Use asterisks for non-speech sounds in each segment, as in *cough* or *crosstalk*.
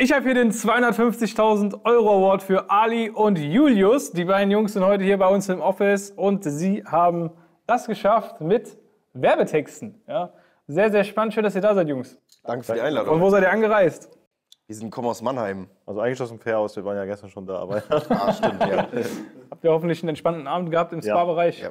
Ich habe hier den 250.000 Euro Award für Ali und Julius. Die beiden Jungs sind heute hier bei uns im Office und sie haben das geschafft mit Werbetexten. Ja, sehr, sehr spannend. Schön, dass ihr da seid, Jungs. Danke für die Einladung. Und wo seid ihr angereist? Wir sind kommen aus Mannheim. Also eigentlich aus dem Fairhaus. Wir waren ja gestern schon da. Aber ah, stimmt, ja. *laughs* Habt ihr hoffentlich einen entspannten Abend gehabt im Spa-Bereich? Ja,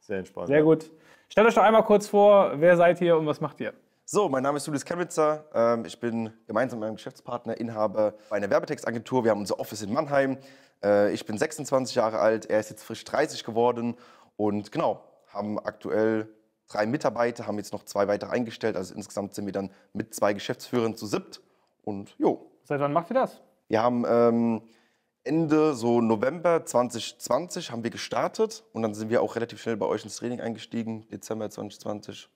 sehr entspannt. Sehr ja. gut. Stellt euch doch einmal kurz vor, wer seid ihr und was macht ihr? So, mein Name ist Julius Kemnitzer. Ähm, ich bin gemeinsam mit meinem Geschäftspartner Inhaber einer Werbetextagentur. Wir haben unser Office in Mannheim. Äh, ich bin 26 Jahre alt, er ist jetzt frisch 30 geworden und genau, haben aktuell drei Mitarbeiter, haben jetzt noch zwei weitere eingestellt. Also insgesamt sind wir dann mit zwei Geschäftsführern zu siebt und jo. Seit wann macht ihr das? Wir haben ähm, Ende so November 2020 haben wir gestartet und dann sind wir auch relativ schnell bei euch ins Training eingestiegen, Dezember 2020,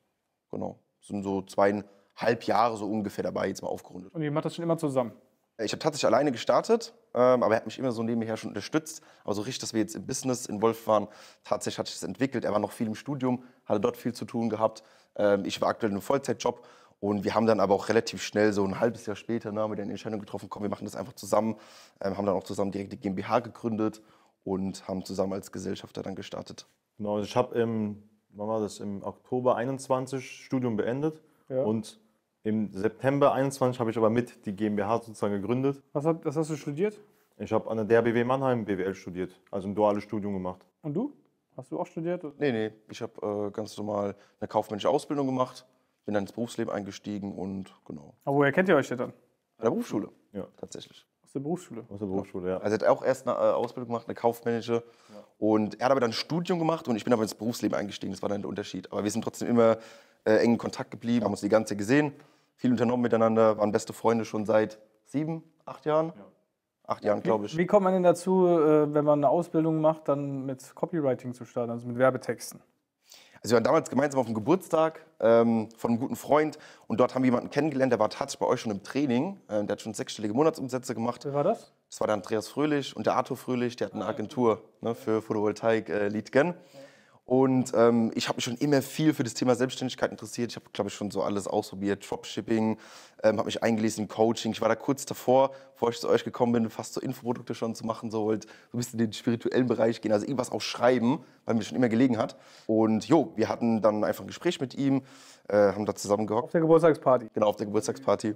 genau sind so zweieinhalb Jahre so ungefähr dabei, jetzt mal aufgerundet. Und ihr macht das schon immer zusammen? Ich habe tatsächlich alleine gestartet, ähm, aber er hat mich immer so nebenher schon unterstützt. Aber so richtig, dass wir jetzt im Business involviert waren, tatsächlich hat sich das entwickelt. Er war noch viel im Studium, hatte dort viel zu tun gehabt. Ähm, ich war aktuell in einem Vollzeitjob und wir haben dann aber auch relativ schnell, so ein halbes Jahr später, ne, mit der Entscheidung getroffen, komm, wir machen das einfach zusammen. Ähm, haben dann auch zusammen direkt die GmbH gegründet und haben zusammen als Gesellschafter dann gestartet. Genau, also ich habe im wann war das? Im Oktober 21 Studium beendet ja. und im September 21 habe ich aber mit die GmbH sozusagen gegründet. Was, hab, was hast du studiert? Ich habe an der DRBW Mannheim BWL studiert, also ein duales Studium gemacht. Und du? Hast du auch studiert? Nee, nee. Ich habe äh, ganz normal eine kaufmännische Ausbildung gemacht, bin dann ins Berufsleben eingestiegen und genau. Aber woher kennt ihr euch denn dann? An der Berufsschule. Ja. Tatsächlich der Berufsschule. Aus der Berufsschule, ja. Also er hat auch erst eine äh, Ausbildung gemacht, eine Kaufmanager. Ja. Und er hat aber dann ein Studium gemacht und ich bin aber ins Berufsleben eingestiegen. Das war dann der Unterschied. Aber wir sind trotzdem immer äh, eng in Kontakt geblieben, ja. haben uns die ganze Zeit gesehen, viel unternommen miteinander, waren beste Freunde schon seit sieben, acht Jahren. Ja. Acht Jahren, glaube ich. Wie kommt man denn dazu, äh, wenn man eine Ausbildung macht, dann mit Copywriting zu starten, also mit Werbetexten? Also wir waren damals gemeinsam auf dem Geburtstag ähm, von einem guten Freund und dort haben wir jemanden kennengelernt, der war tatsächlich bei euch schon im Training. Ähm, der hat schon sechsstellige Monatsumsätze gemacht. Wer war das? Das war der Andreas Fröhlich und der Arthur Fröhlich, der hat eine ah, Agentur ne, für Photovoltaik äh, Liedgen. Ja. Und ähm, ich habe mich schon immer viel für das Thema Selbstständigkeit interessiert. Ich habe, glaube ich, schon so alles ausprobiert. Dropshipping, ähm, habe mich eingelesen in Coaching. Ich war da kurz davor, bevor ich zu euch gekommen bin, fast so Infoprodukte schon zu machen. So wollte so ein bisschen in den spirituellen Bereich gehen, also irgendwas auch schreiben, weil mir schon immer gelegen hat. Und jo, wir hatten dann einfach ein Gespräch mit ihm, äh, haben da zusammengehockt. Auf der Geburtstagsparty. Genau, auf der Geburtstagsparty.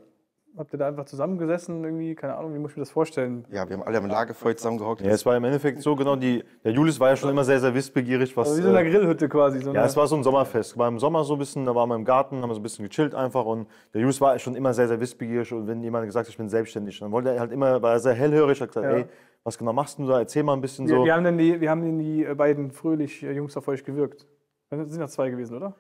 Habt ihr da einfach zusammengesessen irgendwie? Keine Ahnung, wie muss ich mir das vorstellen? Ja, wir haben alle am Lagerfeuer zusammengehockt. Ja, es war im Endeffekt so, genau, die, der Julius war ja schon immer sehr, sehr wissbegierig. Was, also wie so eine äh, Grillhütte quasi. So ja, es war so ein Sommerfest. War im Sommer so ein bisschen, da waren wir im Garten, haben so ein bisschen gechillt einfach und der Julius war schon immer sehr, sehr wissbegierig und wenn jemand gesagt hat, ich bin selbstständig, dann wollte er halt immer, war er sehr hellhörig, hat gesagt, ja. ey, was genau machst du da, erzähl mal ein bisschen wir, so. Wir haben denn die, wir haben dann die beiden Fröhlich-Jungs äh, auf euch gewirkt. Dann sind ja zwei gewesen, oder?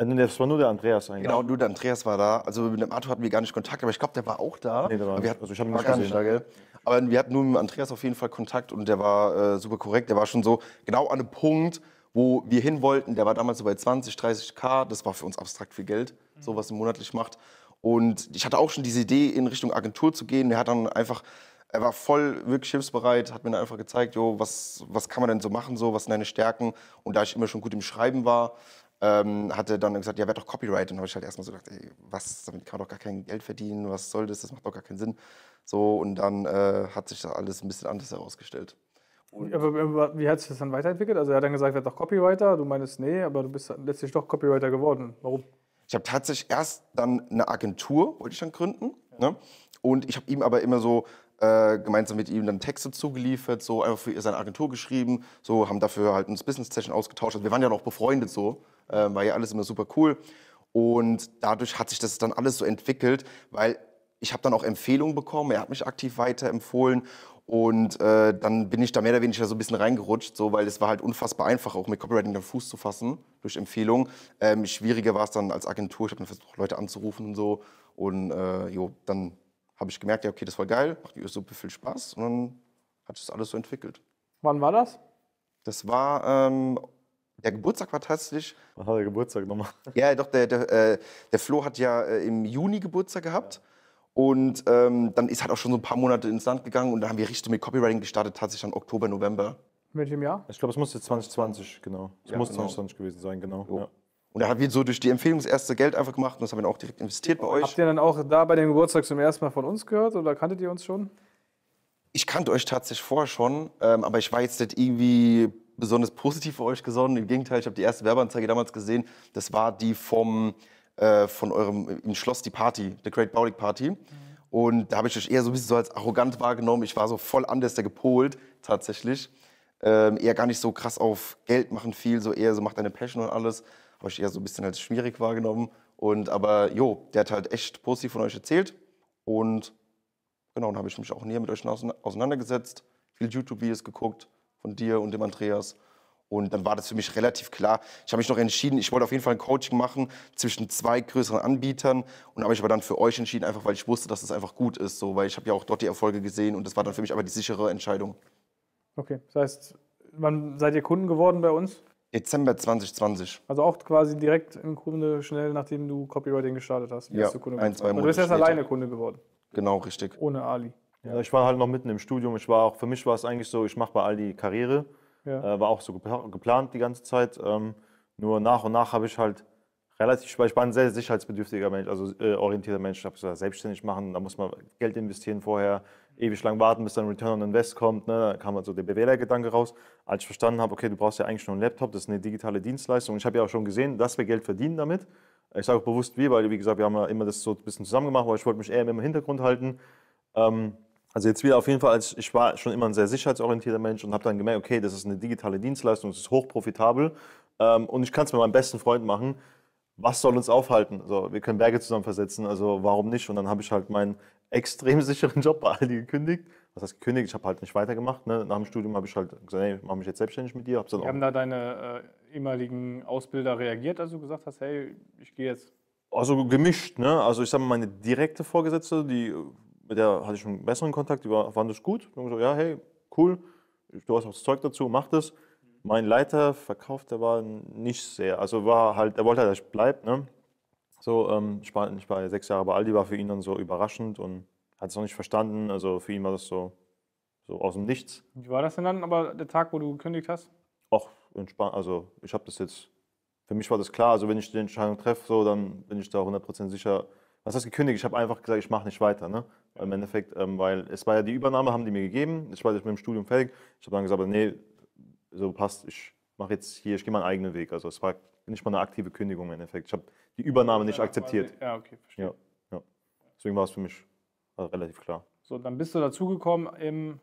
Äh, das war nur der Andreas eigentlich. Genau, nur der Andreas war da. Also mit dem Arthur hatten wir gar nicht Kontakt, aber ich glaube, der war auch da. Nee, der war, aber wir hatten, also ich habe ihn gar nicht da, gell? Aber wir hatten nur mit Andreas auf jeden Fall Kontakt und der war äh, super korrekt. Der war schon so genau an dem Punkt, wo wir hin wollten. Der war damals so bei 20, 30 K. Das war für uns abstrakt viel Geld, mhm. so was man monatlich macht. Und ich hatte auch schon diese Idee, in Richtung Agentur zu gehen. Der hat dann einfach er war voll wirklich hilfsbereit, hat mir dann einfach gezeigt, jo, was, was kann man denn so machen, so, was sind deine Stärken. Und da ich immer schon gut im Schreiben war, ähm, hatte dann gesagt, ja, wer doch Copyright. Und habe ich halt erstmal so gedacht, ey, was, damit kann man doch gar kein Geld verdienen, was soll das, das macht doch gar keinen Sinn. So, und dann äh, hat sich das alles ein bisschen anders herausgestellt. Und aber, wie hat sich das dann weiterentwickelt? Also er hat dann gesagt, wer doch Copywriter. Du meinst, nee, aber du bist letztlich doch Copywriter geworden. Warum? Ich habe tatsächlich erst dann eine Agentur, wollte ich dann gründen. Ja. Ne? Und ich habe ihm aber immer so äh, gemeinsam mit ihm dann Texte zugeliefert, so einfach für seine Agentur geschrieben, so haben dafür halt uns Business Session ausgetauscht. Also wir waren ja noch befreundet so äh, war ja alles immer super cool. Und dadurch hat sich das dann alles so entwickelt, weil ich habe dann auch Empfehlungen bekommen, er hat mich aktiv weiterempfohlen und äh, dann bin ich da mehr oder weniger so ein bisschen reingerutscht, so, weil es war halt unfassbar einfach, auch mit Copywriting dann Fuß zu fassen durch Empfehlungen. Ähm, schwieriger war es dann als Agentur, ich habe dann versucht, Leute anzurufen und so und äh, jo, dann habe ich gemerkt, ja okay, das war geil, macht mir super viel Spaß und dann hat sich das alles so entwickelt. Wann war das? Das war ähm, der Geburtstag war tatsächlich. Was hat der Geburtstag nochmal? *laughs* Ja, doch, der, der, äh, der Flo hat ja äh, im Juni Geburtstag gehabt. Und ähm, dann ist halt auch schon so ein paar Monate ins Land gegangen und da haben wir richtig mit Copywriting gestartet, tatsächlich dann Oktober, November. In Welchem Jahr? Ich glaube, es muss jetzt 2020, genau. Es ja, muss genau. 2020 gewesen sein, genau. So. Ja. Und da haben wir so durch die Empfehlungserste Geld einfach gemacht und das haben wir dann auch direkt investiert bei euch. Habt ihr dann auch da bei dem Geburtstag zum ersten Mal von uns gehört oder kanntet ihr uns schon? Ich kannte euch tatsächlich vorher schon, ähm, aber ich war jetzt nicht irgendwie besonders positiv für euch gesonnen. Im Gegenteil, ich habe die erste Werbeanzeige damals gesehen. Das war die vom, äh, von eurem im Schloss die Party, The Great Baulig Party. Mhm. Und da habe ich euch eher so ein bisschen so als arrogant wahrgenommen. Ich war so voll anders der gepolt, tatsächlich. Ähm, eher gar nicht so krass auf Geld machen viel, so eher so macht deine Passion und alles. Habe ich eher so ein bisschen als schwierig wahrgenommen. Und aber jo, der hat halt echt positiv von euch erzählt. Und genau, dann habe ich mich auch näher mit euch auseinandergesetzt, viele YouTube-Videos geguckt von dir und dem Andreas. Und dann war das für mich relativ klar. Ich habe mich noch entschieden, ich wollte auf jeden Fall ein Coaching machen zwischen zwei größeren Anbietern und habe mich aber dann für euch entschieden, einfach weil ich wusste, dass es das einfach gut ist, so, weil ich habe ja auch dort die Erfolge gesehen und das war dann für mich aber die sichere Entscheidung. Okay, das heißt, wann seid ihr Kunden geworden bei uns? Dezember 2020. Also auch quasi direkt im Grunde schnell, nachdem du Copywriting gestartet hast. Ja, ein, zwei Monate. Also und du bist jetzt alleine Kunde geworden. Genau, richtig. Ohne Ali. Ja. Ich war halt noch mitten im Studium. Ich war auch, für mich war es eigentlich so, ich mache bei Aldi Karriere. Ja. Äh, war auch so geplant die ganze Zeit. Ähm, nur nach und nach habe ich halt relativ, weil ich war ein sehr sicherheitsbedürftiger Mensch, also äh, orientierter Mensch. Ich habe gesagt, selbstständig machen, da muss man Geld investieren vorher, ewig lang warten, bis dann Return on Invest kommt. Ne? Da kam halt so der BWLer-Gedanke raus. Als ich verstanden habe, okay, du brauchst ja eigentlich nur einen Laptop, das ist eine digitale Dienstleistung. Und ich habe ja auch schon gesehen, dass wir Geld verdienen damit. Ich sage auch bewusst wir, weil, wie gesagt, wir haben ja immer das so ein bisschen zusammen gemacht, weil ich wollte mich eher im Hintergrund halten. Ähm, also jetzt wieder auf jeden Fall, als ich war schon immer ein sehr sicherheitsorientierter Mensch und habe dann gemerkt, okay, das ist eine digitale Dienstleistung, es ist hochprofitabel ähm, und ich kann es mit meinem besten Freund machen. Was soll uns aufhalten? Also, wir können Berge zusammen versetzen, also warum nicht? Und dann habe ich halt meinen *laughs* extrem sicheren Job bei Aldi gekündigt. Was heißt gekündigt? Ich habe halt nicht weitergemacht. Ne? Nach dem Studium habe ich halt gesagt, hey, ich mache mich jetzt selbstständig mit dir. Hab's dann Haben da deine äh, ehemaligen Ausbilder reagiert, als du gesagt hast, hey, ich gehe jetzt? Also gemischt. Ne? Also ich sage mal, meine direkte Vorgesetzte, die mit der hatte ich schon besseren Kontakt, die war, fand ich gut. Und so, ja, hey, cool, du hast auch das Zeug dazu, mach das. Mein Leiter verkauft, der war nicht sehr, also war halt, er wollte halt, dass ich bleibe. Ne? So, ähm, ich, war, ich war sechs Jahre bei Aldi, war für ihn dann so überraschend und hat es noch nicht verstanden. Also für ihn war das so, so aus dem Nichts. Wie war das denn dann, aber der Tag, wo du gekündigt hast? Ach, entspannt, also ich habe das jetzt, für mich war das klar, also wenn ich die Entscheidung treffe, so, dann bin ich da 100% sicher, was heißt gekündigt? Ich habe einfach gesagt, ich mache nicht weiter. Ne? Im Endeffekt, ähm, weil es war ja die Übernahme, haben die mir gegeben. Ich war mit dem Studium fertig. Ich habe dann gesagt, nee, so passt, ich mache jetzt hier, ich gehe meinen eigenen Weg. Also es war nicht mal eine aktive Kündigung im Endeffekt. Ich habe die Übernahme nicht akzeptiert. Ja, okay, verstehe. Ja, ja. Deswegen war es für mich relativ klar. So, dann bist du dazugekommen im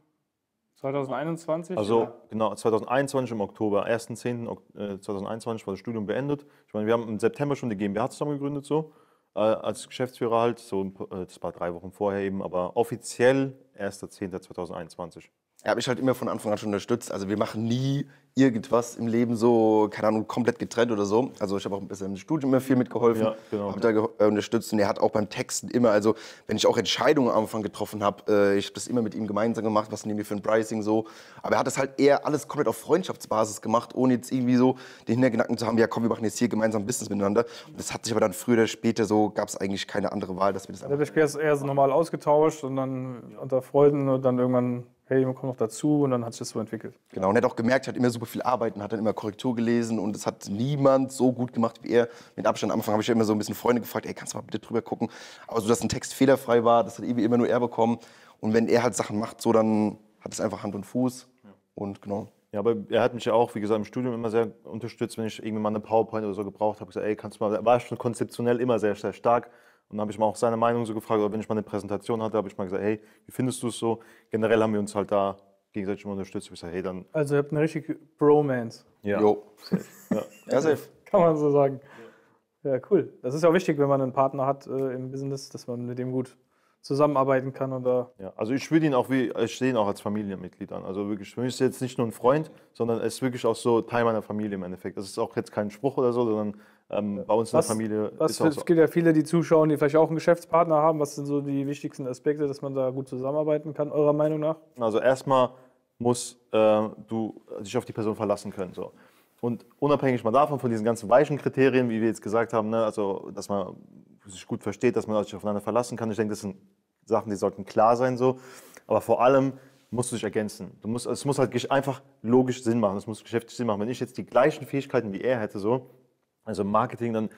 2021? Also oder? genau, 2021 im Oktober, 1.10.2021 äh, war das Studium beendet. Ich meine, wir haben im September schon die GmbH zusammen gegründet so. Äh, als Geschäftsführer halt, so ein paar, äh, drei Wochen vorher eben, aber offiziell 1.10.2021 er hat mich halt immer von Anfang an schon unterstützt. Also wir machen nie irgendwas im Leben so, keine Ahnung, komplett getrennt oder so. Also ich habe auch ein bisschen im Studium immer viel mitgeholfen, ja, genau. habe da äh, unterstützt und er hat auch beim Texten immer, also wenn ich auch Entscheidungen am Anfang getroffen habe, äh, ich habe das immer mit ihm gemeinsam gemacht, was nehmen wir für ein Pricing so. Aber er hat das halt eher alles komplett auf Freundschaftsbasis gemacht, ohne jetzt irgendwie so den Hintergedanken zu haben, ja komm, wir machen jetzt hier gemeinsam Business miteinander. Und das hat sich aber dann früher oder später so, gab es eigentlich keine andere Wahl, dass wir das. Ja, ich habe eher so normal ausgetauscht und dann unter Freunden und dann irgendwann hey, man kommt noch dazu und dann hat sich das so entwickelt. Genau, und er hat auch gemerkt, er hat immer super viel Arbeiten, hat dann immer Korrektur gelesen und es hat niemand so gut gemacht wie er. Mit Abstand am Anfang habe ich ja immer so ein bisschen Freunde gefragt, ey, kannst du mal bitte drüber gucken? Aber so, dass ein Text fehlerfrei war, das hat irgendwie immer nur er bekommen. Und wenn er halt Sachen macht, so dann hat es einfach Hand und Fuß. Ja. Und genau. Ja, aber er hat mich ja auch, wie gesagt, im Studium immer sehr unterstützt, wenn ich irgendwie mal eine PowerPoint oder so gebraucht habe. gesagt, ey, kannst du mal, war schon konzeptionell immer sehr, sehr stark. Und dann habe ich mal auch seine Meinung so gefragt, oder wenn ich mal eine Präsentation hatte, habe ich mal gesagt, hey, wie findest du es so? Generell haben wir uns halt da gegenseitig mal unterstützt. Ich sage, hey, dann. Also ihr habt eine richtige Bromance. Ja. Jo. ja. *laughs* ja, safe. Kann man so sagen. Ja, cool. Das ist ja auch wichtig, wenn man einen Partner hat äh, im Business, dass man mit dem gut zusammenarbeiten kann oder. Ja, also ich würde ihn auch wie, ich sehe ihn auch als Familienmitglied an. Also wirklich, für mich ist er jetzt nicht nur ein Freund, sondern er ist wirklich auch so Teil meiner Familie im Endeffekt. Das ist auch jetzt kein Spruch oder so, sondern ähm, bei uns in was, der Familie. Was, es so. gibt ja viele, die zuschauen, die vielleicht auch einen Geschäftspartner haben. Was sind so die wichtigsten Aspekte, dass man da gut zusammenarbeiten kann, eurer Meinung nach? Also erstmal muss äh, du dich auf die Person verlassen können. So. Und unabhängig mal davon, von diesen ganzen weichen Kriterien, wie wir jetzt gesagt haben, ne, also dass man sich gut versteht, dass man sich aufeinander verlassen kann. Ich denke, das sind Sachen, die sollten klar sein so. Aber vor allem musst du dich ergänzen. Du musst, es muss halt einfach logisch Sinn machen. Es muss geschäftlich Sinn machen. Wenn ich jetzt die gleichen Fähigkeiten wie er hätte so, also Marketing dann,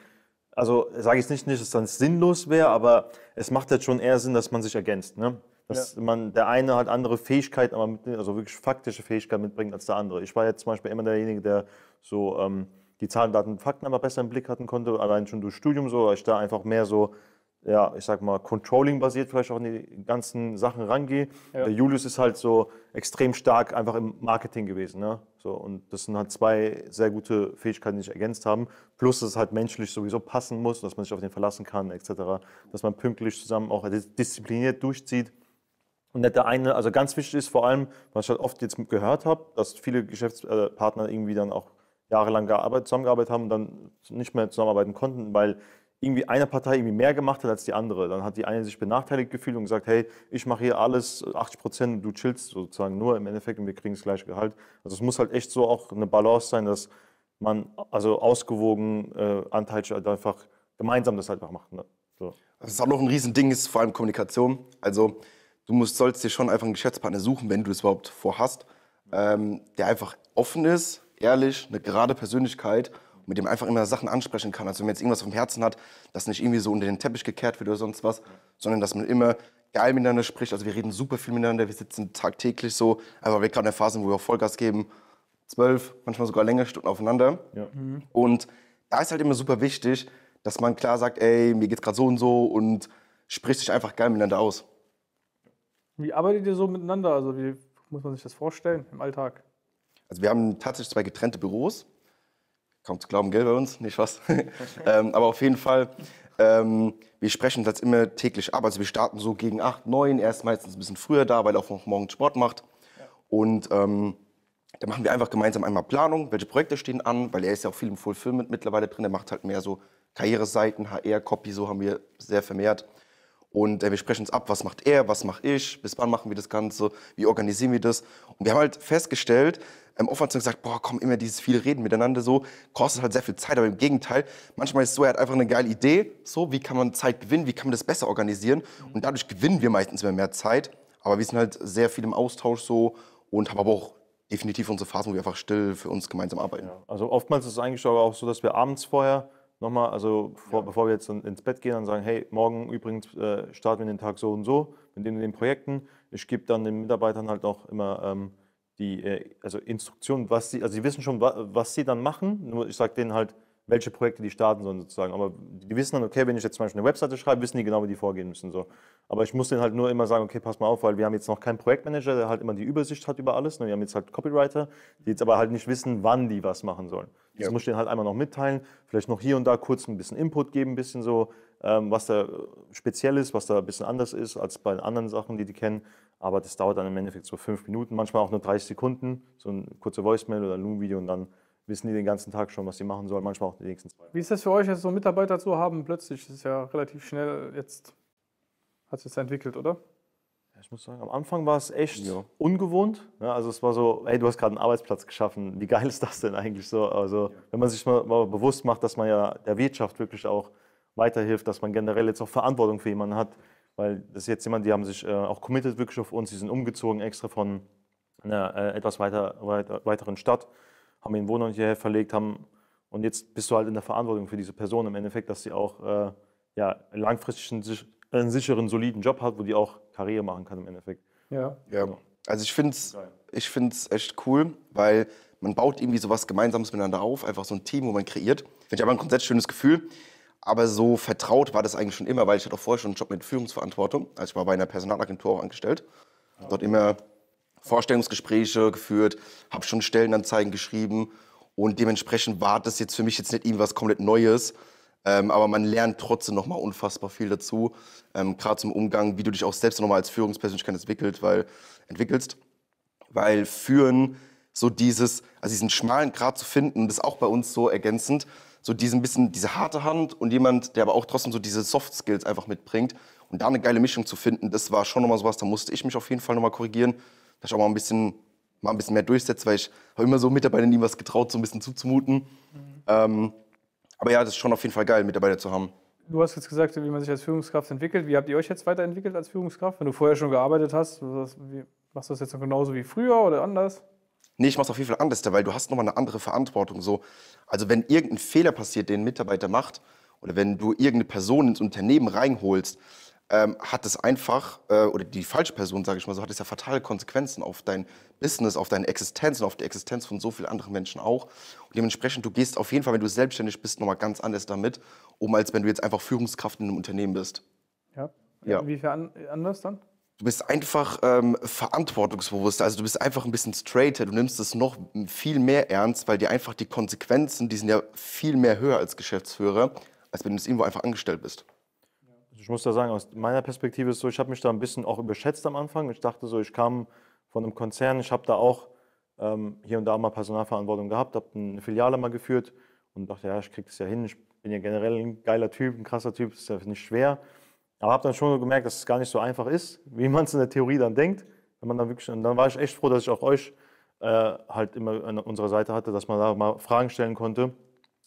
also sage ich nicht, nicht, dass es dann sinnlos wäre, aber es macht jetzt halt schon eher Sinn, dass man sich ergänzt. Ne? Dass ja. man, der eine halt andere Fähigkeiten, aber mit, also wirklich faktische Fähigkeiten mitbringt als der andere. Ich war jetzt zum Beispiel immer derjenige, der so ähm, die Zahlen, Daten, Fakten aber besser im Blick hatten konnte, allein schon durch Studium so, weil ich da einfach mehr so ja, ich sag mal, Controlling-basiert vielleicht auch in die ganzen Sachen rangehe. Ja. Julius ist halt so extrem stark einfach im Marketing gewesen. Ne? So, und das sind halt zwei sehr gute Fähigkeiten, die sich ergänzt haben. Plus, dass es halt menschlich sowieso passen muss, dass man sich auf den verlassen kann, etc. Dass man pünktlich zusammen auch diszipliniert durchzieht. Und nicht der eine, also ganz wichtig ist vor allem, was ich halt oft jetzt gehört habe, dass viele Geschäftspartner äh, irgendwie dann auch jahrelang zusammengearbeitet haben und dann nicht mehr zusammenarbeiten konnten, weil irgendwie eine Partei irgendwie mehr gemacht hat als die andere. Dann hat die eine sich benachteiligt gefühlt und gesagt, hey, ich mache hier alles 80 Prozent, du chillst sozusagen nur im Endeffekt und wir kriegen das gleiche Gehalt. Also es muss halt echt so auch eine Balance sein, dass man also ausgewogen äh, anteilig halt einfach gemeinsam das halt macht. Ne? So. Was also auch noch ein Riesending ist, vor allem Kommunikation. Also du musst, sollst dir schon einfach einen Geschäftspartner suchen, wenn du es überhaupt vorhast, ähm, der einfach offen ist, ehrlich, eine gerade Persönlichkeit mit dem einfach immer Sachen ansprechen kann. Also wenn man jetzt irgendwas vom Herzen hat, dass nicht irgendwie so unter den Teppich gekehrt wird oder sonst was, sondern dass man immer geil miteinander spricht. Also wir reden super viel miteinander, wir sitzen tagtäglich so, einfach also weil wir gerade in der Phase, sind, wo wir auch Vollgas geben, zwölf, manchmal sogar längere Stunden aufeinander. Ja. Mhm. Und da ist halt immer super wichtig, dass man klar sagt, ey, mir geht's gerade so und so und spricht sich einfach geil miteinander aus. Wie arbeitet ihr so miteinander? Also wie muss man sich das vorstellen im Alltag? Also wir haben tatsächlich zwei getrennte Büros kommt zu glauben, gell, bei uns, nicht was. *laughs* ähm, aber auf jeden Fall, ähm, wir sprechen das immer täglich ab. Also wir starten so gegen 8, 9, erst meistens ein bisschen früher da, weil er auch noch morgens Sport macht. Und ähm, da machen wir einfach gemeinsam einmal Planung, welche Projekte stehen an, weil er ist ja auch viel im Fulfillment mittlerweile drin, er macht halt mehr so Karriereseiten, HR-Copy, so haben wir sehr vermehrt. Und äh, wir sprechen uns ab, was macht er, was mache ich, bis wann machen wir das Ganze, wie organisieren wir das. Und wir haben halt festgestellt, ähm, oftmals gesagt, boah, komm, immer dieses viel Reden miteinander so, kostet halt sehr viel Zeit, aber im Gegenteil, manchmal ist es so, er hat einfach eine geile Idee, so, wie kann man Zeit gewinnen, wie kann man das besser organisieren und dadurch gewinnen wir meistens immer mehr Zeit, aber wir sind halt sehr viel im Austausch so und haben aber auch definitiv unsere Phasen, wo wir einfach still für uns gemeinsam arbeiten. Ja, also oftmals ist es eigentlich auch so, dass wir abends vorher nochmal, also vor, ja. bevor wir jetzt ins Bett gehen, und sagen, hey, morgen übrigens äh, starten wir den Tag so und so mit den, den Projekten. Ich gebe dann den Mitarbeitern halt auch immer ähm, die äh, also Instruktionen, was sie, also sie wissen schon, wa was sie dann machen, nur ich sage denen halt, welche Projekte die starten sollen sozusagen. Aber die wissen dann, okay, wenn ich jetzt zum Beispiel eine Webseite schreibe, wissen die genau, wie die vorgehen müssen. So. Aber ich muss denen halt nur immer sagen, okay, pass mal auf, weil wir haben jetzt noch keinen Projektmanager, der halt immer die Übersicht hat über alles. Ne? Wir haben jetzt halt Copywriter, die jetzt aber halt nicht wissen, wann die was machen sollen. Das ja. muss ich denen halt einmal noch mitteilen, vielleicht noch hier und da kurz ein bisschen Input geben, ein bisschen so, ähm, was da äh, speziell ist, was da ein bisschen anders ist als bei anderen Sachen, die die kennen. Aber das dauert dann im Endeffekt so fünf Minuten, manchmal auch nur 30 Sekunden, so ein kurzer Voicemail oder ein Loom-Video und dann wissen die den ganzen Tag schon, was sie machen sollen, manchmal auch die nächsten zwei. Wie ist das für euch, jetzt so Mitarbeiter zu haben? Plötzlich das ist ja relativ schnell jetzt, hat sich das entwickelt, oder? Ich muss sagen, am Anfang war es echt ja. ungewohnt. Ja, ne? also es war so, hey, du hast gerade einen Arbeitsplatz geschaffen. Wie geil ist das denn eigentlich so? Also wenn man sich mal, mal, bewusst macht, dass man ja der Wirtschaft wirklich auch weiterhilft, dass man generell jetzt auch Verantwortung für jemanden hat, weil das ist jetzt jemand, die haben sich äh, auch committed wirklich auf uns. Die sind umgezogen extra von einer äh, etwas weiter, weit, weiteren Stadt haben ihren Wohnort hierher verlegt, haben und jetzt bist du halt in der Verantwortung für diese Person im Endeffekt, dass sie auch äh, ja, langfristig einen, einen, sicheren, soliden Job hat, wo die auch Karriere machen kann im Endeffekt. Ja. ja. Also ich finde es ich find's echt cool, weil man baut irgendwie sowas Gemeinsames miteinander auf, einfach so ein Team, wo man kreiert. Finde ich aber ein grundsätzlich schönes Gefühl. Aber so vertraut war das eigentlich schon immer, weil ich hatte auch vorher schon einen Job mit Führungsverantwortung. als ich war bei einer Personalagentur auch angestellt. Ja. Dort immer Vorstellungsgespräche geführt, habe schon Stellenanzeigen geschrieben und dementsprechend war das jetzt für mich jetzt nicht irgendwas komplett Neues. Ähm, aber man lernt trotzdem noch mal unfassbar viel dazu, ähm, gerade zum Umgang, wie du dich auch selbst noch mal als Führungspersönlichkeit entwickelt, weil, entwickelst. Weil Führen, so dieses, also diesen schmalen Grat zu finden, das ist auch bei uns so ergänzend, so diesen bisschen, diese harte Hand und jemand, der aber auch trotzdem so diese Soft Skills einfach mitbringt und da eine geile Mischung zu finden, das war schon nochmal sowas, da musste ich mich auf jeden Fall nochmal korrigieren dass ich auch mal ein bisschen, mal ein bisschen mehr durchsetze, weil ich habe immer so Mitarbeitern ihm was getraut, so ein bisschen zuzumuten. Mhm. Ähm, aber ja, das ist schon auf jeden Fall geil, Mitarbeiter zu haben. Du hast jetzt gesagt, wie man sich als Führungskraft entwickelt. Wie habt ihr euch jetzt weiterentwickelt als Führungskraft? Wenn du vorher schon gearbeitet hast, machst du das jetzt noch genauso wie früher oder anders? Nee, ich mach's auf jeden Fall anders, weil du hast nochmal eine andere Verantwortung. So. Also wenn irgendein Fehler passiert, den ein Mitarbeiter macht, oder wenn du irgendeine Person ins Unternehmen reinholst, ähm, hat es einfach, äh, oder die falsche Person, sage ich mal so, hat es ja fatale Konsequenzen auf dein Business, auf deine Existenz und auf die Existenz von so vielen anderen Menschen auch. Und dementsprechend, du gehst auf jeden Fall, wenn du selbstständig bist, nochmal ganz anders damit, um als wenn du jetzt einfach Führungskraft in einem Unternehmen bist. Ja, ja. inwiefern anders dann? Du bist einfach ähm, verantwortungsbewusster, also du bist einfach ein bisschen straighter, du nimmst es noch viel mehr ernst, weil dir einfach die Konsequenzen, die sind ja viel mehr höher als Geschäftsführer, als wenn du es irgendwo einfach angestellt bist ich muss da sagen, aus meiner Perspektive ist so, ich habe mich da ein bisschen auch überschätzt am Anfang. Ich dachte so, ich kam von einem Konzern, ich habe da auch ähm, hier und da mal Personalverantwortung gehabt, habe eine Filiale mal geführt und dachte, ja, ich kriege das ja hin. Ich bin ja generell ein geiler Typ, ein krasser Typ, das ist ja nicht schwer. Aber habe dann schon gemerkt, dass es gar nicht so einfach ist, *laughs* wie man es in der Theorie dann denkt. Wenn man dann wirklich, und dann war ich echt froh, dass ich auch euch äh, halt immer an unserer Seite hatte, dass man da mal Fragen stellen konnte.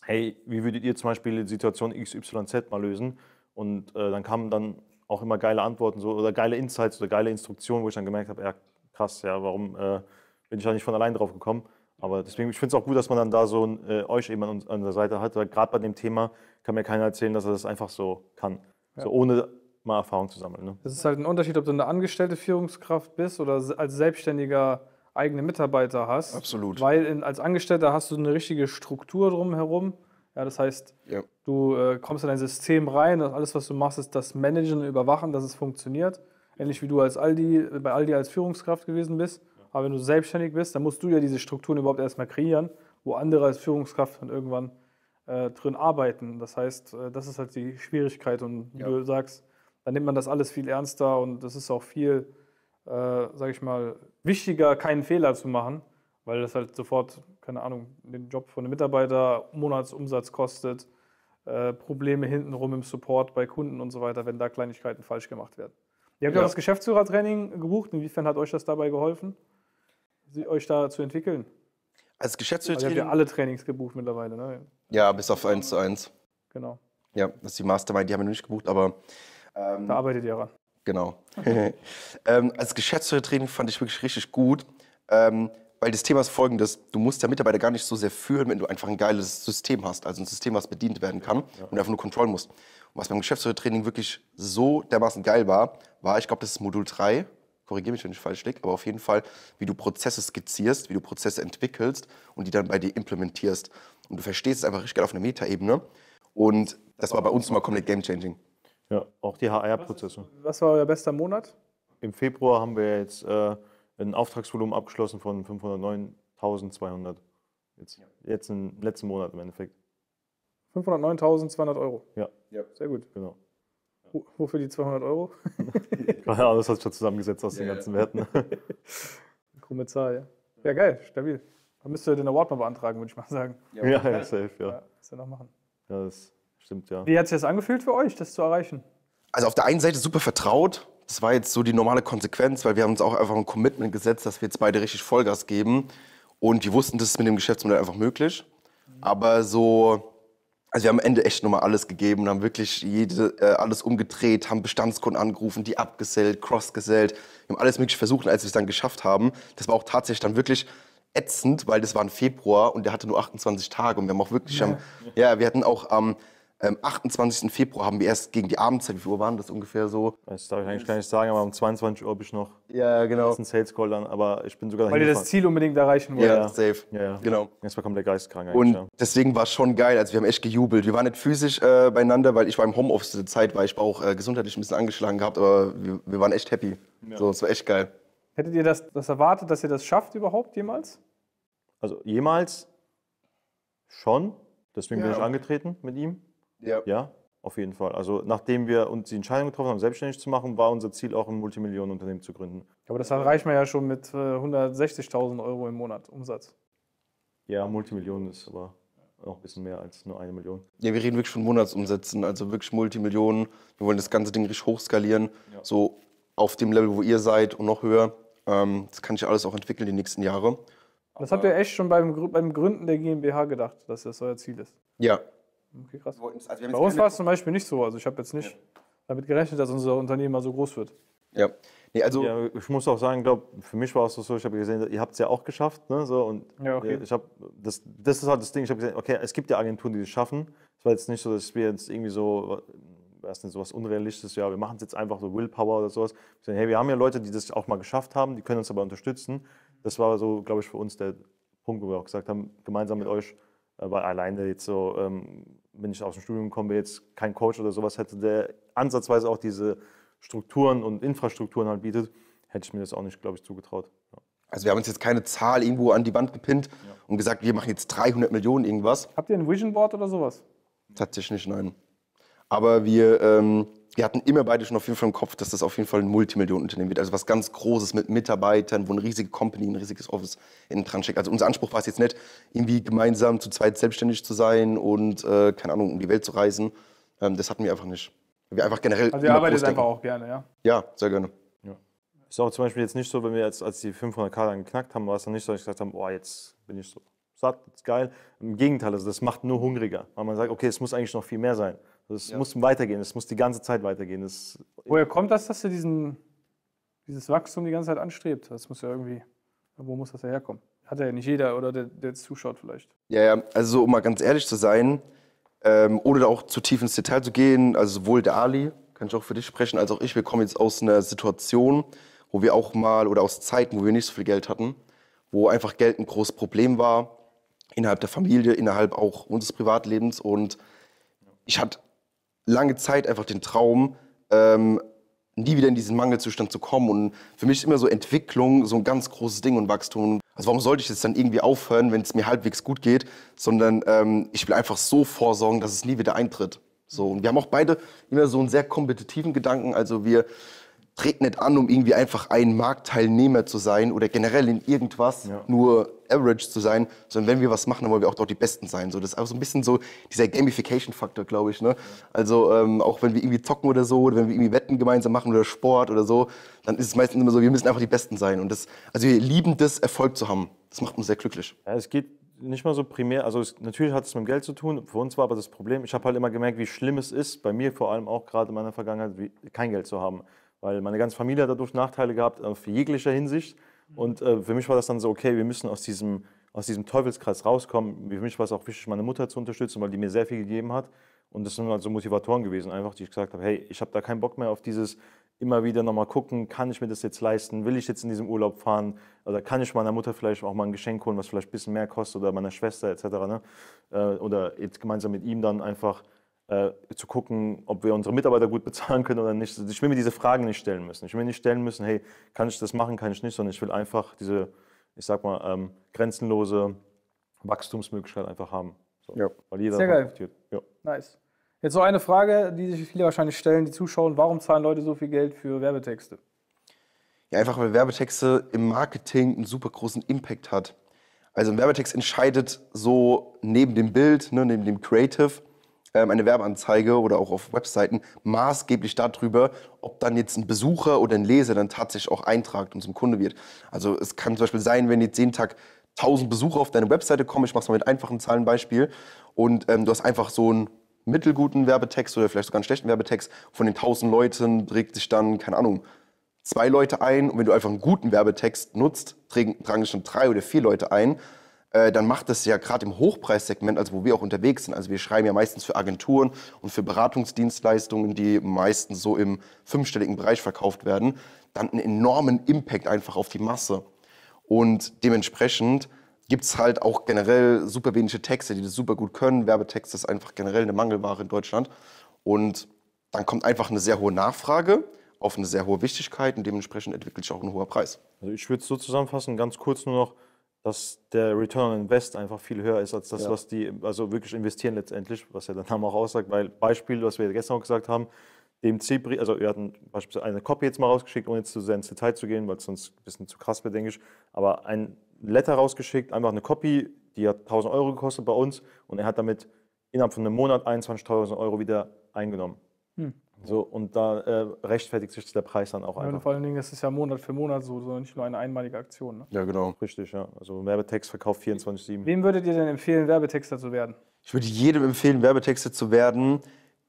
Hey, wie würdet ihr zum Beispiel die Situation XYZ mal lösen? Und äh, dann kamen dann auch immer geile Antworten so, oder geile Insights oder geile Instruktionen, wo ich dann gemerkt habe, ja krass, ja, warum äh, bin ich da nicht von allein drauf gekommen? Aber deswegen, ich finde es auch gut, dass man dann da so äh, euch eben an, an, der Seite hat, weil gerade bei dem Thema kann mir keiner erzählen, dass er das einfach so kann. Ja. So ohne mal Erfahrung zu sammeln. Ne? Es ist halt ein Unterschied, ob du eine angestellte Führungskraft bist oder als selbstständiger eigene Mitarbeiter hast. Absolut. Weil in, als Angestellter hast du eine richtige Struktur drumherum. Ja, das heißt, ja. Du äh, kommst in ein System rein und alles, was du machst, ist das Managen und Überwachen, dass es funktioniert. Ähnlich wie du als Aldi, äh, bei Aldi als Führungskraft gewesen bist. Aber wenn du selbstständig bist, dann musst du ja diese Strukturen überhaupt erstmal kreieren, wo andere als Führungskraft dann irgendwann äh, drin arbeiten. Das heißt, äh, das ist halt die Schwierigkeit. Und wie ja. du sagst, dann nimmt man das alles viel ernster und es ist auch viel, äh, sage ich mal, wichtiger, keinen Fehler zu machen, weil das halt sofort, keine Ahnung, den Job von einem Mitarbeiter Monatsumsatz kostet äh, Probleme hintenrum im Support bei Kunden und so weiter, wenn da Kleinigkeiten falsch gemacht werden. Ihr habt ja, ja das Geschäftsführertraining gebucht. Inwiefern hat euch das dabei geholfen, euch da zu entwickeln? Als Geschäftsführertraining? Also ihr habt ja alle Trainings gebucht mittlerweile, ne? Ja, bis auf 1 zu 1. Genau. Ja, das ist die Mastermind, die haben wir noch nicht gebucht, aber. Ähm, da arbeitet ihr ran. Genau. *laughs* ähm, als Geschäftsführertraining fand ich wirklich richtig gut. Ähm, weil das Thema ist folgendes, du musst ja Mitarbeiter gar nicht so sehr führen, wenn du einfach ein geiles System hast, also ein System, was bedient werden kann ja. und einfach nur kontrollen musst. Und was beim Geschäftsführertraining wirklich so dermaßen geil war, war, ich glaube, das ist Modul 3, korrigiere mich, wenn ich falsch liege, aber auf jeden Fall, wie du Prozesse skizzierst, wie du Prozesse entwickelst und die dann bei dir implementierst. Und du verstehst es einfach richtig geil auf einer Metaebene. Und das war bei uns nochmal komplett game-changing. Ja, auch die HR-Prozesse. Was, was war euer bester Monat? Im Februar haben wir jetzt... Äh ein Auftragsvolumen abgeschlossen von 509.200. Jetzt, ja. jetzt im letzten Monat im Endeffekt. 509.200 Euro. Ja. ja. Sehr gut. Genau. Wo, wofür die 200 Euro? Keine *laughs* Ahnung, das hat sich schon zusammengesetzt aus ja, den ganzen ja. Werten. Ne? *laughs* Krumme Zahl, ja. Ja, geil, stabil. Dann müsst ihr den Award mal beantragen, würde ich mal sagen. Ja, ja, safe, ja. ja. Müsst ihr noch machen. Ja, das stimmt, ja. Wie hat sich das angefühlt für euch, das zu erreichen? Also auf der einen Seite super vertraut, das war jetzt so die normale Konsequenz, weil wir haben uns auch einfach ein Commitment gesetzt, dass wir jetzt beide richtig Vollgas geben. Und die wussten, das ist mit dem Geschäftsmodell einfach möglich. Aber so, also wir haben am Ende echt nochmal alles gegeben, haben wirklich jede, äh, alles umgedreht, haben Bestandskunden angerufen, die abgesellt, crossgesellt. Wir haben alles mögliche versucht, als wir es dann geschafft haben. Das war auch tatsächlich dann wirklich ätzend, weil das war im Februar und der hatte nur 28 Tage und wir haben auch wirklich, ja, am, ja wir hatten auch am ähm, am ähm, 28. Februar haben wir erst gegen die Abendzeit, wie viel Uhr waren das ungefähr so? Das darf ich eigentlich gar nicht sagen, aber um 22 Uhr habe ich noch. Ja, genau. Ist ein Sales Call dann, aber ich bin sogar Weil ihr das Ziel unbedingt erreichen wollt. Ja, safe. Ja, ja. Genau. Das war komplett geistkrank Und ja. deswegen war es schon geil. Also wir haben echt gejubelt. Wir waren nicht physisch äh, beieinander, weil ich war im Homeoffice zur Zeit, weil ich auch äh, gesundheitlich ein bisschen angeschlagen gehabt, aber wir, wir waren echt happy. Ja. So, es war echt geil. Hättet ihr das, das erwartet, dass ihr das schafft überhaupt jemals? Also jemals schon. Deswegen bin ich angetreten mit ihm. Ja. ja, auf jeden Fall. Also nachdem wir uns die Entscheidung getroffen haben, selbstständig zu machen, war unser Ziel auch ein Multimillionenunternehmen zu gründen. Aber das erreicht man ja schon mit 160.000 äh, Euro im Monat Umsatz. Ja, Multimillionen ist aber noch ein bisschen mehr als nur eine Million. Ja, wir reden wirklich von Monatsumsätzen, also wirklich Multimillionen. Wir wollen das ganze Ding richtig hochskalieren, ja. so auf dem Level, wo ihr seid und noch höher. Ähm, das kann sich alles auch entwickeln die nächsten Jahre. Das habt ihr echt schon beim, beim Gründen der GmbH gedacht, dass das euer Ziel ist? Ja, Okay, krass. Also Bei uns war es zum Beispiel nicht so. Also ich habe jetzt nicht ja. damit gerechnet, dass unser Unternehmen mal so groß wird. Ja. Nee, also ja, ich muss auch sagen, glaube für mich war es so, ich habe gesehen, ihr habt es ja auch geschafft, ne? So und ja, okay. Äh, ich habe das, das ist halt das Ding. Ich habe gesehen, okay, es gibt ja Agenturen, die es schaffen. Es war jetzt nicht so, dass wir jetzt irgendwie so, äh, was nicht, sowas unrealistisches, ja, wir machen es jetzt einfach so Willpower oder sowas. Ich sage, hey, wir haben ja Leute, die das auch mal geschafft haben, die können uns aber unterstützen. Das war so, glaube ich, für uns der Punkt, wo wir auch gesagt haben, gemeinsam mit euch, äh, weil alleine jetzt so ähm, bin ich aus dem Studium gekommen, wäre jetzt kein Coach oder sowas hätte, der ansatzweise auch diese Strukturen und Infrastrukturen halt bietet, hätte ich mir das auch nicht, glaube ich, zugetraut. Ja. Also wir haben uns jetzt keine Zahl irgendwo an die Wand gepinnt ja. und gesagt, wir machen jetzt 300 Millionen irgendwas. Habt ihr ein Vision Board oder sowas? Tatsächlich nicht, nein. Aber wir ähm, wir hatten immer beide schon auf jeden Fall im Kopf, dass das auf jeden Fall ein Multimillionenunternehmen wird. Also was ganz Großes mit Mitarbeitern, wo eine riesige Company, ein riesiges Office in dran steckt. Also unser Anspruch war es jetzt nicht, irgendwie gemeinsam zu zweit selbstständig zu sein und, äh, keine Ahnung, um die Welt zu reisen. Ähm, das hatten wir einfach nicht. Wir einfach generell. Also ihr arbeitet einfach auch gerne, ja? Ja, sehr gerne. Ja. Ist auch zum Beispiel jetzt nicht so, wenn wir jetzt, als die 500k dann geknackt haben, war es dann nicht so, dass ich gesagt habe, boah, jetzt bin ich so satt, ist geil. Im Gegenteil, also das macht nur hungriger, weil man sagt, okay, es muss eigentlich noch viel mehr sein. Es ja. muss weitergehen, es muss die ganze Zeit weitergehen. Es Woher kommt das, dass du diesen, dieses Wachstum die ganze Zeit anstrebt? Das muss ja irgendwie, wo muss das ja herkommen? Hat ja nicht jeder oder der, der jetzt zuschaut vielleicht. Ja, ja, also um mal ganz ehrlich zu sein, ähm, ohne da auch zu tief ins Detail zu gehen, also sowohl der Ali, kann ich auch für dich sprechen, als auch ich, wir kommen jetzt aus einer Situation, wo wir auch mal, oder aus Zeiten, wo wir nicht so viel Geld hatten, wo einfach Geld ein großes Problem war, innerhalb der Familie, innerhalb auch unseres Privatlebens und ich hatte lange Zeit einfach den Traum, ähm, nie wieder in diesen Mangelzustand zu kommen. Und für mich ist immer so Entwicklung so ein ganz großes Ding und Wachstum. Also warum sollte ich jetzt dann irgendwie aufhören, wenn es mir halbwegs gut geht, sondern ähm, ich will einfach so vorsorgen, dass es nie wieder eintritt. So, und wir haben auch beide immer so einen sehr kompetitiven Gedanken. Also wir treten nicht an, um irgendwie einfach ein Marktteilnehmer zu sein oder generell in irgendwas ja. nur average zu sein, sondern wenn wir was machen, dann wollen wir auch dort die Besten sein. So, das ist auch so ein bisschen so dieser Gamification-Faktor, glaube ich. Ne? Also ähm, auch wenn wir irgendwie zocken oder so, oder wenn wir irgendwie Wetten gemeinsam machen oder Sport oder so, dann ist es meistens immer so, wir müssen einfach die Besten sein. Und das, also wir lieben das, Erfolg zu haben. Das macht uns sehr glücklich. Ja, es geht nicht mal so primär, also es, natürlich hat es mit dem Geld zu tun, für uns war aber das Problem, ich habe halt immer gemerkt, wie schlimm es ist, bei mir vor allem auch gerade in meiner Vergangenheit, wie, kein Geld zu haben weil meine ganze Familie hat dadurch Nachteile gehabt, auf äh, jeglicher Hinsicht. Mhm. Und äh, für mich war das dann so, okay, wir müssen aus diesem, aus diesem Teufelskreis rauskommen. Für mich war es auch wichtig, meine Mutter zu unterstützen, weil die mir sehr viel gegeben hat. Und das sind also Motivatoren gewesen, einfach, die ich gesagt habe, hey, ich habe da keinen Bock mehr auf dieses immer wieder nochmal gucken, kann ich mir das jetzt leisten, will ich jetzt in diesem Urlaub fahren oder kann ich meiner Mutter vielleicht auch mal ein Geschenk holen, was vielleicht ein bisschen mehr kostet oder meiner Schwester etc. Ne? Äh, oder jetzt gemeinsam mit ihm dann einfach äh, zu gucken, ob wir unsere Mitarbeiter gut bezahlen können oder nicht. Also ich will mir diese Fragen nicht stellen müssen. Ich will nicht stellen müssen, hey, kann ich das machen, kann ich nicht, sondern ich will einfach diese, ich sag mal, ähm, grenzenlose Wachstumsmöglichkeit einfach haben. So, ja. Weil jeder Sehr geil. Ja. Nice. Jetzt noch eine Frage, die sich viele wahrscheinlich stellen, die zuschauen. Warum zahlen Leute so viel Geld für Werbetexte? Ja, einfach weil Werbetexte im Marketing einen super großen Impact hat. Also ein Werbetext entscheidet so neben dem Bild, ne, neben dem Creative, ähm, eine Werbeanzeige oder auch auf Webseiten maßgeblich darüber, ob dann jetzt ein Besucher oder ein Leser dann tatsächlich auch eintragt und zum Kunde wird. Also es kann zum Beispiel sein, wenn jetzt jeden Tag 1000 Besucher auf deine Webseite kommen, ich mache es mal mit einfachen Zahlen Beispiel, und ähm, du hast einfach so einen mittelguten Werbetext oder vielleicht sogar einen schlechten Werbetext, von den 1000 Leuten trägt sich dann, keine Ahnung, zwei Leute ein und wenn du einfach einen guten Werbetext nutzt, tragen sich dann drei oder vier Leute ein äh, dann macht das ja gerade im Hochpreissegment, also wo wir auch unterwegs sind, also wir schreiben ja meistens für Agenturen und für Beratungsdienstleistungen, die meistens so im fünfstelligen Bereich verkauft werden, dann einen enormen Impact einfach auf die Masse. Und dementsprechend gibt es halt auch generell super wenige Texte, die das super gut können. Werbetext ist einfach generell eine Mangelware in Deutschland. Und dann kommt einfach eine sehr hohe Nachfrage auf eine sehr hohe Wichtigkeit und dementsprechend entwickelt sich auch ein hoher Preis. Also ich würde es so zusammenfassen, ganz kurz nur noch, dass der Return on Invest einfach viel höher ist als das, ja. was die also wirklich investieren letztendlich, was ja dann Name auch aussagt. Weil Beispiel, was wir gestern auch gesagt haben, dem Zebri, also wir hatten beispielsweise eine Copy jetzt mal rausgeschickt, ohne jetzt zu sehr ins Detail zu gehen, weil es sonst ein bisschen zu krass wäre, denke ich. Aber ein Letter rausgeschickt, einfach eine Copy, die hat 1000 Euro gekostet bei uns und er hat damit innerhalb von einem Monat 21.000 Euro wieder eingenommen. Hm. So, und da äh, rechtfertigt sich der Preis dann auch ja, Und vor allen Dingen, das ist ja Monat für Monat so, sondern nicht nur eine einmalige Aktion. Ne? Ja, genau. Richtig, ja. Also Werbetext verkauft 24-7. Wem würdet ihr denn empfehlen, Werbetexter zu werden? Ich würde jedem empfehlen, Werbetexter zu werden,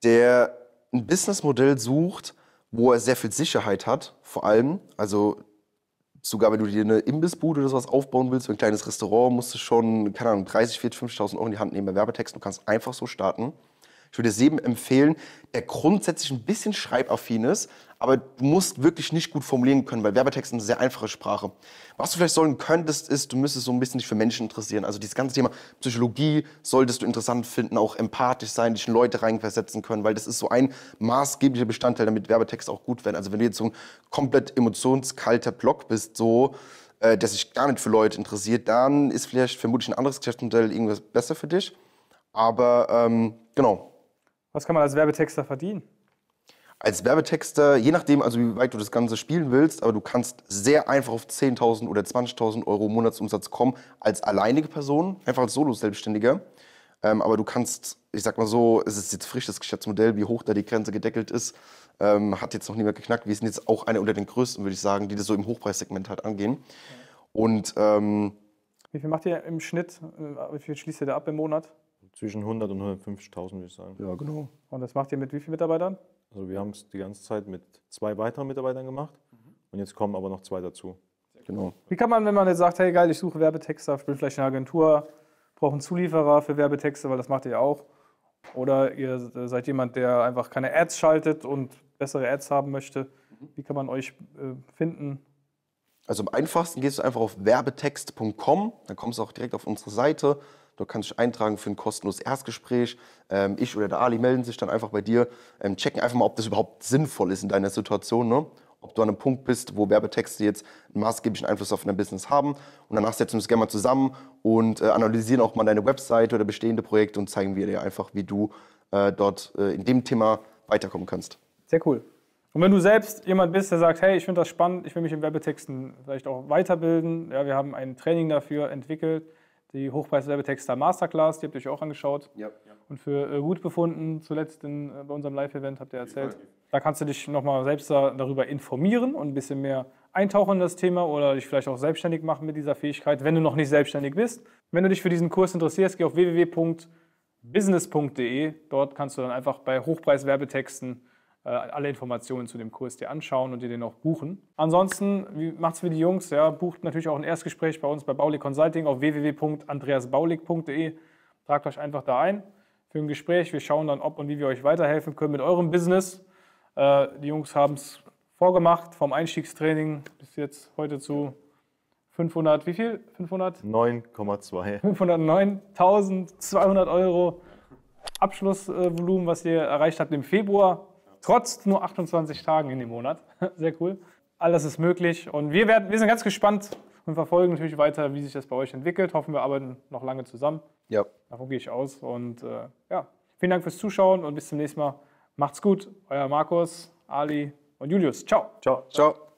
der ein Businessmodell sucht, wo er sehr viel Sicherheit hat, vor allem. Also sogar wenn du dir eine Imbissbude oder sowas aufbauen willst, ein kleines Restaurant, musst du schon, keine Ahnung, 30, 40, 50.000 Euro in die Hand nehmen bei Werbetexten. Du kannst einfach so starten. Ich würde es jedem empfehlen, der grundsätzlich ein bisschen schreibaffin ist, aber du musst wirklich nicht gut formulieren können, weil Werbetext ist eine sehr einfache Sprache. Was du vielleicht sollen könntest, ist, du müsstest so ein bisschen dich für Menschen interessieren. Also dieses ganze Thema Psychologie solltest du interessant finden, auch empathisch sein, dich in Leute reinversetzen können, weil das ist so ein maßgeblicher Bestandteil, damit Werbetexte auch gut werden. Also wenn du jetzt so ein komplett emotionskalter Blog bist, so äh, der sich gar nicht für Leute interessiert, dann ist vielleicht vermutlich ein anderes Geschäftsmodell irgendwas besser für dich. Aber ähm, genau, was kann man als Werbetexter verdienen? Als Werbetexter, je nachdem, also wie weit du das Ganze spielen willst, aber du kannst sehr einfach auf 10.000 oder 20.000 Euro Monatsumsatz kommen als alleinige Person, einfach als Solo-Selbstständiger. Ähm, aber du kannst, ich sag mal so, es ist jetzt frisch das Geschäftsmodell, wie hoch da die Grenze gedeckelt ist, ähm, hat jetzt noch niemand geknackt. Wir sind jetzt auch einer unter den größten, würde ich sagen, die das so im Hochpreissegment halt angehen. Und ähm, wie viel macht ihr im Schnitt? Äh, wie viel schließt ihr da ab im Monat? Zwischen 100 und 150.000 würde ich sagen. Ja, genau. Und das macht ihr mit wie vielen Mitarbeitern? Also wir haben es die ganze Zeit mit zwei weiteren Mitarbeitern gemacht mhm. und jetzt kommen aber noch zwei dazu. Genau. Wie kann man, wenn man jetzt sagt, hey geil, ich suche Werbetexter, ich bin vielleicht eine Agentur, brauche einen Zulieferer für Werbetexte, weil das macht ihr ja auch. Oder ihr seid jemand, der einfach keine Ads schaltet und bessere Ads haben möchte. Mhm. Wie kann man euch äh, finden? Also am einfachsten gehst du einfach auf werbetext.com, dann kommst du auch direkt auf unsere Seite. Du kannst dich eintragen für ein kostenloses Erstgespräch. Ähm, ich oder der Ali melden sich dann einfach bei dir, ähm, checken einfach mal, ob das überhaupt sinnvoll ist in deiner Situation. Ne? Ob du an einem Punkt bist, wo Werbetexte jetzt einen maßgeblichen Einfluss auf dein Business haben. Und danach setzen wir uns gerne mal zusammen und äh, analysieren auch mal deine Website oder bestehende Projekte und zeigen wir dir einfach, wie du äh, dort äh, in dem Thema weiterkommen kannst. Sehr cool. Und wenn du selbst jemand bist, der sagt, hey, ich finde das spannend, ich will mich in Werbetexten vielleicht auch weiterbilden, ja, wir haben ein Training dafür entwickelt, die Hochpreis-Werbetexter Masterclass, die habt ihr euch auch angeschaut ja. und für äh, gut befunden. Zuletzt in, äh, bei unserem Live-Event habt ihr erzählt. Da kannst du dich nochmal selbst da, darüber informieren und ein bisschen mehr eintauchen in das Thema oder dich vielleicht auch selbstständig machen mit dieser Fähigkeit, wenn du noch nicht selbstständig bist. Wenn du dich für diesen Kurs interessierst, geh auf www.business.de. Dort kannst du dann einfach bei Hochpreis-Werbetexten äh, alle Informationen zu dem Kurs dir anschauen und dir den auch buchen. Ansonsten macht's wie die Jungs, ja, bucht natürlich auch ein Erstgespräch bei uns bei Baulig Consulting auf www.andreasbaulig.de. Tragt euch einfach da ein für ein Gespräch. Wir schauen dann, ob und wie wir euch weiterhelfen können mit eurem Business. Äh, die Jungs haben es vorgemacht, vom Einstiegstraining bis jetzt heute zu 500, wie viel? 500? 9,2. 509.200 Euro Abschlussvolumen, was ihr erreicht habt im Februar. Trotz nur 28 Tagen in dem Monat. *laughs* Sehr cool. Alles ist möglich und wir, werden, wir sind ganz gespannt und verfolgen natürlich weiter, wie sich das bei euch entwickelt. Hoffen, wir arbeiten noch lange zusammen. Ja. Davon gehe ich aus. Und äh, ja, vielen Dank fürs Zuschauen und bis zum nächsten Mal. Macht's gut. Euer Markus, Ali und Julius. Ciao. Ciao. Ciao.